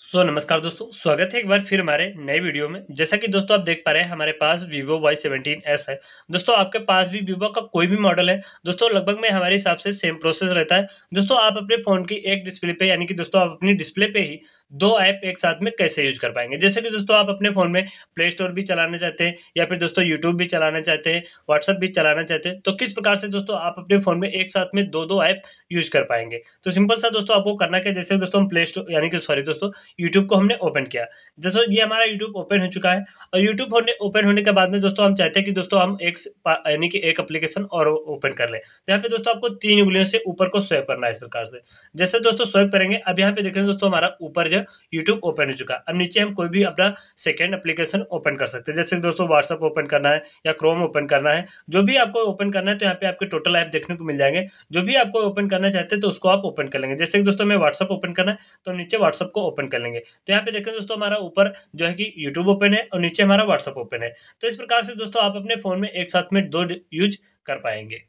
सो नमस्कार दोस्तों स्वागत है एक बार फिर हमारे नए वीडियो में जैसा कि दोस्तों आप देख पा रहे हैं हमारे पास vivo वाई सेवेंटीन एस है दोस्तों आपके पास भी vivo का कोई भी मॉडल है दोस्तों लगभग में हमारे हिसाब से सेम प्रोसेस रहता है दोस्तों आप अपने फ़ोन की एक डिस्प्ले पे यानी कि दोस्तों आप अपनी डिस्प्ले पे ही दो ऐप एक साथ में कैसे यूज कर पाएंगे जैसे कि दोस्तों आप अपने फ़ोन में प्ले स्टोर भी चलाना चाहते हैं या फिर दोस्तों यूट्यूब भी चलाना चाहते हैं व्हाट्सअप भी चलाना चाहते हैं तो किस प्रकार से दोस्तों आप अपने फ़ोन में एक साथ में दो दो ऐप यूज कर पाएंगे तो सिंपल सा दोस्तों आपको करना क्या जैसे दोस्तों प्ले स्टोर यानी कि सॉरी दोस्तों यूट्यूब को हमने ओपन किया दोस्तों ये हमारा यूट्यूब ओपन हो चुका है और यूट्यूब होने ओपन होने के बाद में दोस्तों हम चाहते हैं कि दोस्तों हम एक यानी कि एक अप्लीकेशन और ओपन कर ले तो यहाँ पे दोस्तों आपको तीन उंगलियों से ऊपर को स्वैप करना है इस प्रकार से जैसे दोस्तों स्वैप करेंगे अब यहाँ पे देखेंगे दोस्तों हमारा ऊपर जो है यूट्यूब ओपन हो चुका है अब नीचे हम कोई भी अपना सेकेंड अप्लीकेशन ओपन कर सकते हैं जैसे दोस्तों व्हाट्सअप ओपन करना है या क्रोम ओपन करना है जो भी आपको ओपन करना है तो यहाँ पे आपके टोटल ऐप देखने को मिल जाएंगे जो भी आपको ओपन करना चाहते हैं तो उसको आप ओपन कर लेंगे जैसे कि दोस्तों हमें व्हाट्सअप ओपन करना है तो नीचे व्हाट्सअप को ओपन कर लेंगे तो यहाँ पे देखें दोस्तों हमारा ऊपर जो है कि यूट्यूब ओपन है और नीचे हमारा व्हाट्सअप ओपन है तो इस प्रकार से दोस्तों आप अपने फोन में एक साथ में दो यूज कर पाएंगे